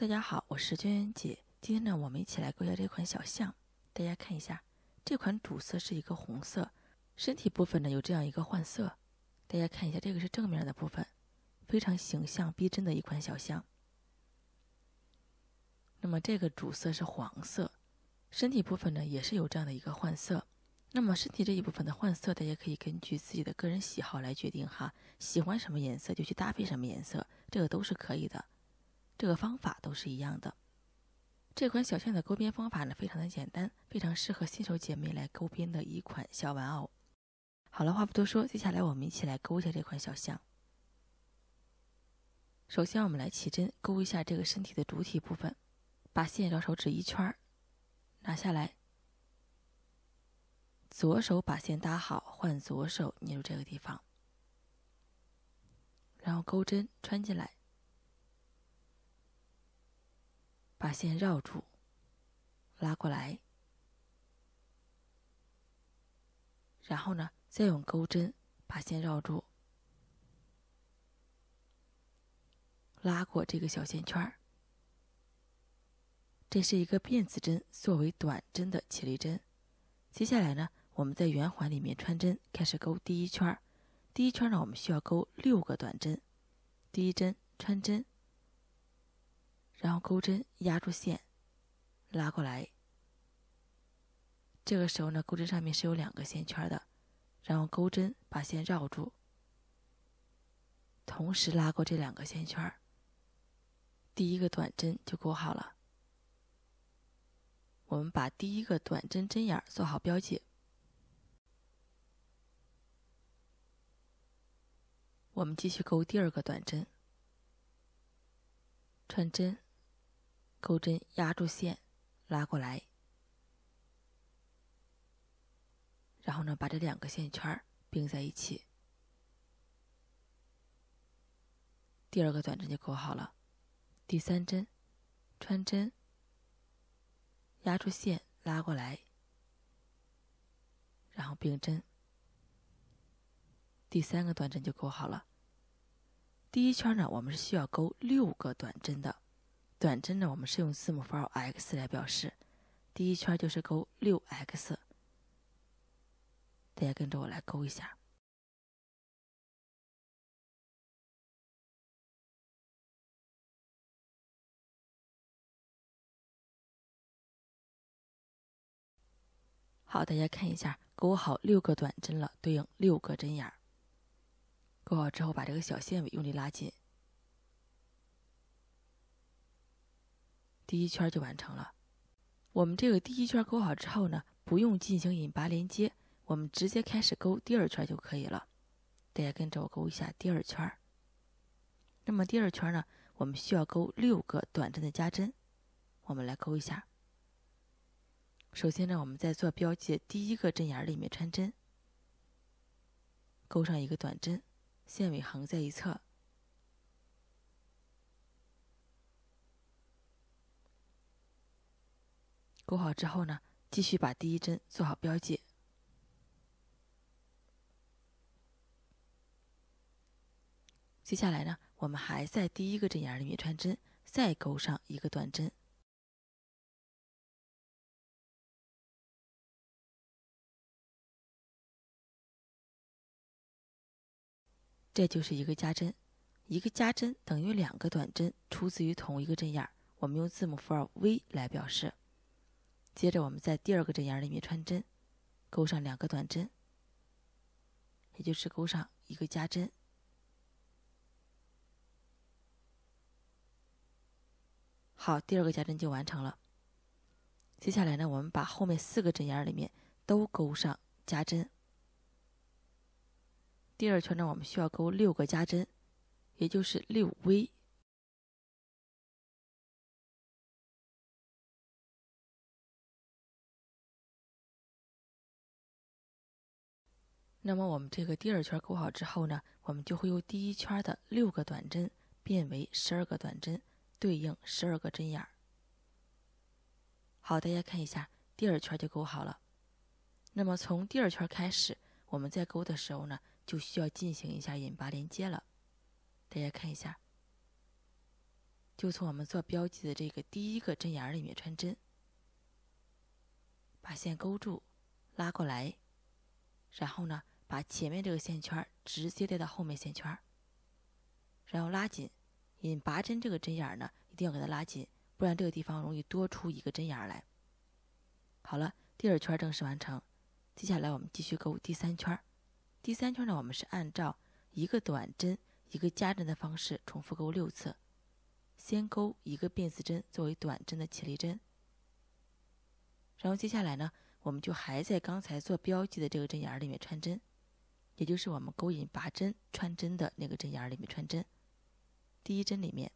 大家好，我是娟娟姐。今天呢，我们一起来购一下这款小象。大家看一下，这款主色是一个红色，身体部分呢有这样一个换色。大家看一下，这个是正面的部分，非常形象逼真的一款小象。那么这个主色是黄色，身体部分呢也是有这样的一个换色。那么身体这一部分的换色，大家可以根据自己的个人喜好来决定哈，喜欢什么颜色就去搭配什么颜色，这个都是可以的。这个方法都是一样的。这款小象的勾边方法呢，非常的简单，非常适合新手姐妹来勾边的一款小玩偶。好了，话不多说，接下来我们一起来勾一下这款小象。首先，我们来起针，勾一下这个身体的主体部分，把线绕手指一圈儿，拿下来，左手把线搭好，换左手捏住这个地方，然后钩针穿进来。把线绕住，拉过来，然后呢，再用钩针把线绕住，拉过这个小线圈儿。这是一个辫子针作为短针的起立针。接下来呢，我们在圆环里面穿针，开始钩第一圈儿。第一圈儿呢，我们需要钩六个短针。第一针穿针。然后钩针压住线，拉过来。这个时候呢，钩针上面是有两个线圈的，然后钩针把线绕住，同时拉过这两个线圈，第一个短针就钩好了。我们把第一个短针针眼做好标记。我们继续钩第二个短针，穿针。钩针压住线，拉过来，然后呢把这两个线圈并在一起，第二个短针就钩好了。第三针穿针，压住线拉过来，然后并针，第三个短针就钩好了。第一圈呢，我们是需要钩六个短针的。短针呢，我们是用字母符号 x 来表示，第一圈就是勾六 x，大家跟着我来勾一下。好，大家看一下，勾好六个短针了，对应六个针眼儿。勾好之后，把这个小线尾用力拉紧。第一圈就完成了。我们这个第一圈钩好之后呢，不用进行引拔连接，我们直接开始钩第二圈就可以了。大家跟着我钩一下第二圈。那么第二圈呢，我们需要钩六个短针的加针。我们来钩一下。首先呢，我们在做标记，第一个针眼里面穿针，钩上一个短针，线尾横在一侧。钩好之后呢，继续把第一针做好标记。接下来呢，我们还在第一个针眼儿里面穿针，再钩上一个短针。这就是一个加针，一个加针等于两个短针出自于同一个针眼儿。我们用字母符号 V 来表示。接着，我们在第二个针眼里面穿针，钩上两个短针，也就是钩上一个加针。好，第二个加针就完成了。接下来呢，我们把后面四个针眼里面都钩上加针。第二圈呢，我们需要钩六个加针，也就是六 V。那么我们这个第二圈钩好之后呢，我们就会由第一圈的六个短针变为十二个短针，对应十二个针眼。好，大家看一下，第二圈就钩好了。那么从第二圈开始，我们在钩的时候呢，就需要进行一下引拔连接了。大家看一下，就从我们做标记的这个第一个针眼里面穿针，把线勾住，拉过来，然后呢。把前面这个线圈直接带到后面线圈，然后拉紧，引拔针这个针眼呢，一定要给它拉紧，不然这个地方容易多出一个针眼来。好了，第二圈正式完成，接下来我们继续勾第三圈。第三圈呢，我们是按照一个短针一个加针的方式重复勾六次，先勾一个辫子针作为短针的起立针，然后接下来呢，我们就还在刚才做标记的这个针眼里面穿针。也就是我们勾引拔针穿针的那个针眼儿里面穿针，第一针里面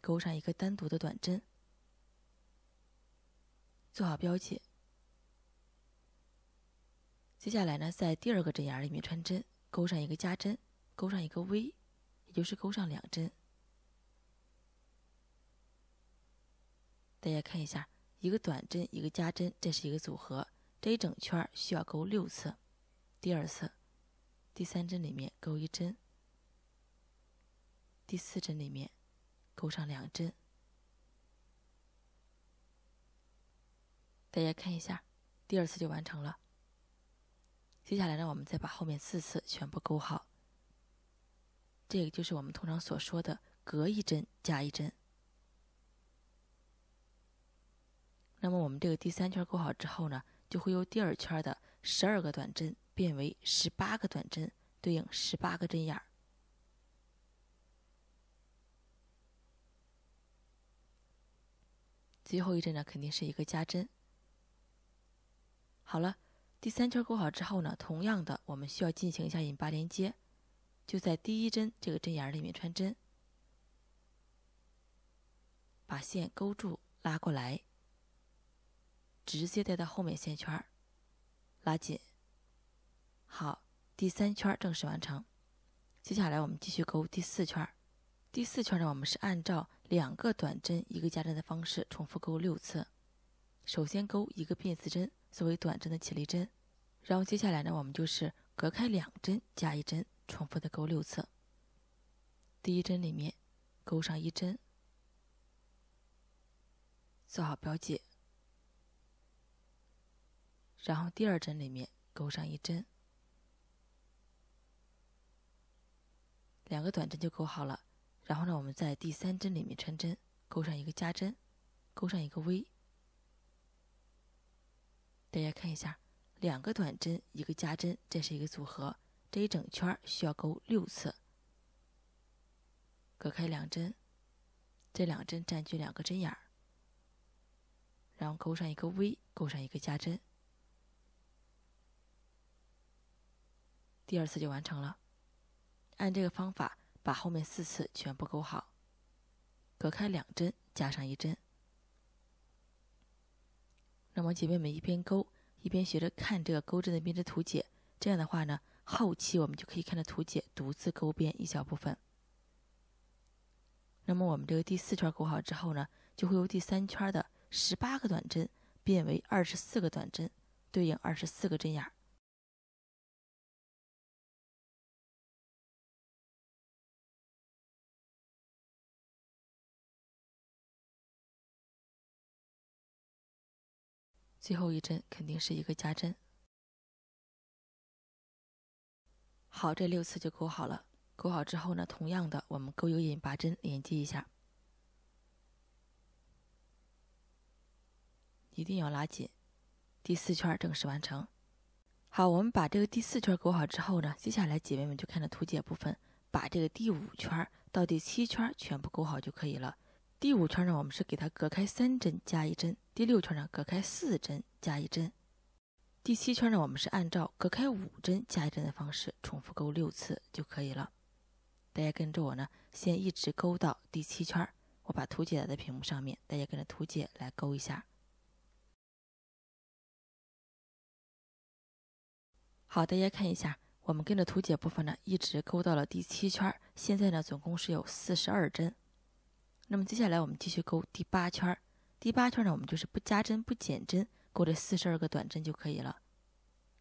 勾上一个单独的短针，做好标记。接下来呢，在第二个针眼儿里面穿针，勾上一个加针，勾上一个 V，也就是勾上两针。大家看一下，一个短针，一个加针，这是一个组合。这一整圈需要钩六次，第二次、第三针里面钩一针，第四针里面钩上两针。大家看一下，第二次就完成了。接下来呢，我们再把后面四次全部钩好。这个就是我们通常所说的“隔一针加一针”。那么我们这个第三圈钩好之后呢？就会由第二圈的十二个短针变为十八个短针，对应十八个针眼儿。最后一针呢，肯定是一个加针。好了，第三圈钩好之后呢，同样的，我们需要进行一下引拔连接，就在第一针这个针眼儿里面穿针，把线勾住，拉过来。直接带到后面线圈，拉紧。好，第三圈正式完成。接下来我们继续勾第四圈。第四圈呢，我们是按照两个短针一个加针的方式重复勾六次。首先勾一个辫子针作为短针的起立针，然后接下来呢，我们就是隔开两针加一针，重复的勾六次。第一针里面勾上一针，做好标记。然后第二针里面钩上一针，两个短针就钩好了。然后呢，我们在第三针里面穿针，钩上一个加针，钩上一个 V。大家看一下，两个短针，一个加针，这是一个组合。这一整圈儿需要钩六次，隔开两针，这两针占据两个针眼儿，然后钩上一个 V，钩上一个加针。第二次就完成了，按这个方法把后面四次全部钩好，隔开两针加上一针。那么姐妹们一边钩一边学着看这个钩针的编织图解，这样的话呢，后期我们就可以看着图解独自勾编一小部分。那么我们这个第四圈钩好之后呢，就会由第三圈的十八个短针变为二十四个短针，对应二十四个针眼。最后一针肯定是一个加针。好，这六次就钩好了。钩好之后呢，同样的，我们钩有引拔针连接一下，一定要拉紧。第四圈正式完成。好，我们把这个第四圈钩好之后呢，接下来姐妹们就看着图解部分，把这个第五圈到第七圈全部钩好就可以了。第五圈呢，我们是给它隔开三针加一针；第六圈呢，隔开四针加一针；第七圈呢，我们是按照隔开五针加一针的方式重复钩六次就可以了。大家跟着我呢，先一直钩到第七圈。我把图解打在屏幕上面，大家跟着图解来钩一下。好，大家看一下，我们跟着图解部分呢，一直钩到了第七圈。现在呢，总共是有四十二针。那么接下来我们继续钩第八圈儿，第八圈儿呢，我们就是不加针不减针，钩这四十二个短针就可以了。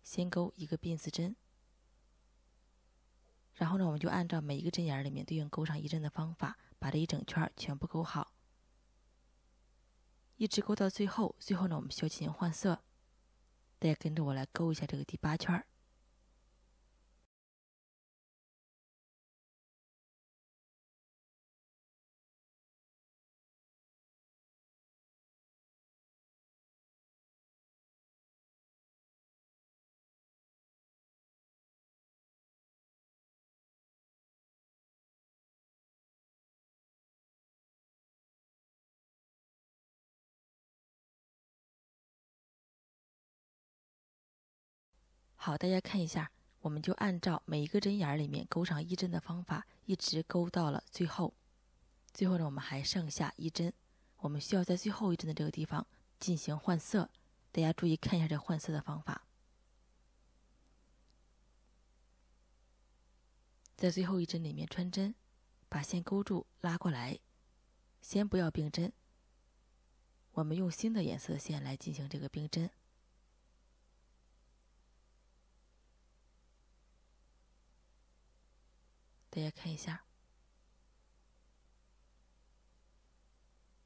先钩一个辫子针，然后呢，我们就按照每一个针眼里面对应钩上一针的方法，把这一整圈儿全部钩好，一直钩到最后。最后呢，我们需要进行换色，大家跟着我来钩一下这个第八圈儿。好，大家看一下，我们就按照每一个针眼里面钩上一针的方法，一直钩到了最后。最后呢，我们还剩下一针，我们需要在最后一针的这个地方进行换色。大家注意看一下这换色的方法，在最后一针里面穿针，把线勾住拉过来，先不要并针。我们用新的颜色线来进行这个并针。大家看一下，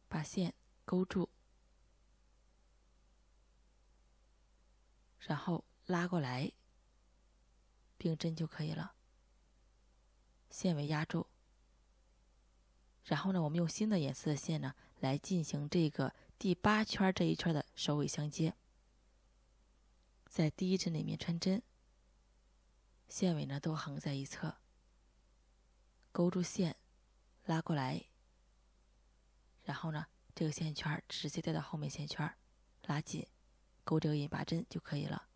把线勾住，然后拉过来，并针就可以了。线尾压住，然后呢，我们用新的颜色的线呢，来进行这个第八圈这一圈的首尾相接。在第一针里面穿针，线尾呢都横在一侧。勾住线，拉过来，然后呢，这个线圈直接带到后面线圈，拉紧，勾这个引拔针就可以了。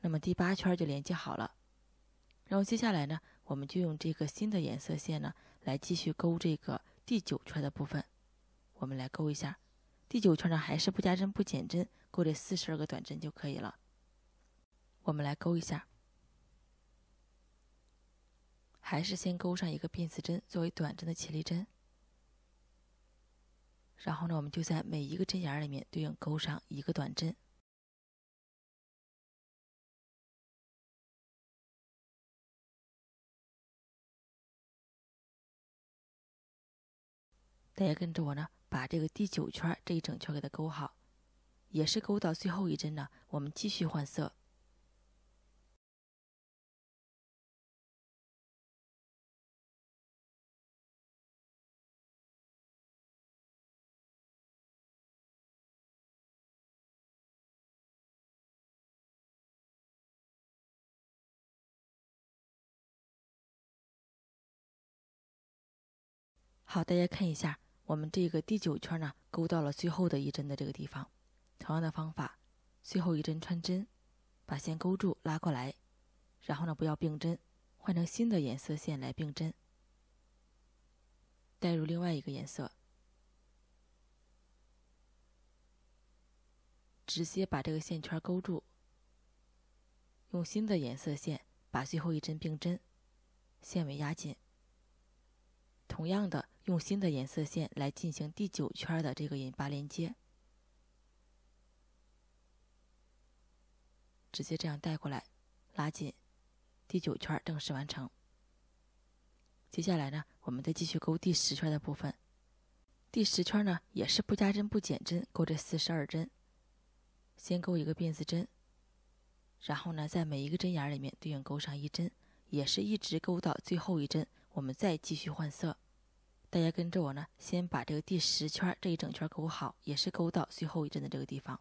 那么第八圈就连接好了。然后接下来呢，我们就用这个新的颜色线呢，来继续勾这个第九圈的部分。我们来勾一下，第九圈呢，还是不加针不减针，勾这四十二个短针就可以了。我们来勾一下。还是先勾上一个辫子针作为短针的起立针，然后呢，我们就在每一个针眼里面对应勾上一个短针。大家跟着我呢，把这个第九圈这一整圈给它勾好，也是勾到最后一针呢，我们继续换色。好，大家看一下，我们这个第九圈呢，钩到了最后的一针的这个地方。同样的方法，最后一针穿针，把线勾住拉过来，然后呢不要并针，换成新的颜色线来并针，带入另外一个颜色，直接把这个线圈勾住，用新的颜色线把最后一针并针，线尾压紧。同样的。用新的颜色线来进行第九圈的这个引拔连接，直接这样带过来，拉紧，第九圈正式完成。接下来呢，我们再继续勾第十圈的部分。第十圈呢也是不加针不减针，勾这四十二针。先勾一个辫子针，然后呢，在每一个针眼里面对应勾上一针，也是一直勾到最后一针，我们再继续换色。大家跟着我呢，先把这个第十圈这一整圈勾好，也是勾到最后一针的这个地方。